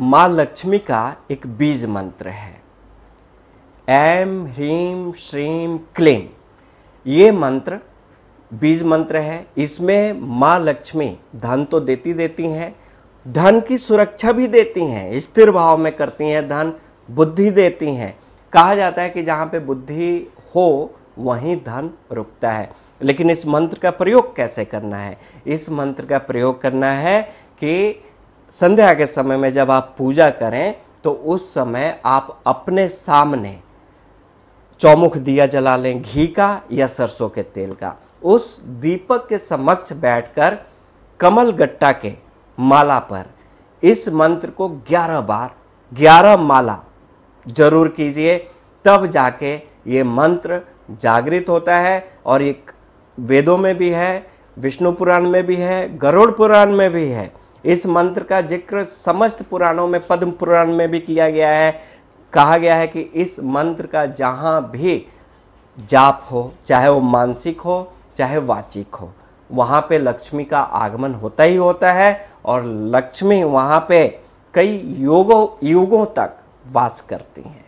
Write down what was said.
माँ लक्ष्मी का एक बीज मंत्र है एम ह्रीम श्रीम क्लीम ये मंत्र बीज मंत्र है इसमें माँ लक्ष्मी धन तो देती देती हैं धन की सुरक्षा भी देती हैं स्थिर भाव में करती हैं धन बुद्धि देती हैं कहा जाता है कि जहाँ पे बुद्धि हो वहीं धन रुकता है लेकिन इस मंत्र का प्रयोग कैसे करना है इस मंत्र का प्रयोग करना है कि संध्या के समय में जब आप पूजा करें तो उस समय आप अपने सामने चौमुख दिया जला लें घी का या सरसों के तेल का उस दीपक के समक्ष बैठकर कमल गट्टा के माला पर इस मंत्र को 11 बार 11 माला जरूर कीजिए तब जाके ये मंत्र जागृत होता है और ये वेदों में भी है विष्णु पुराण में भी है गरुड़ पुराण में भी है इस मंत्र का जिक्र समस्त पुराणों में पद्म पुराण में भी किया गया है कहा गया है कि इस मंत्र का जहाँ भी जाप हो चाहे वो मानसिक हो चाहे वाचिक हो वहाँ पे लक्ष्मी का आगमन होता ही होता है और लक्ष्मी वहाँ पे कई योगों युगों तक वास करती हैं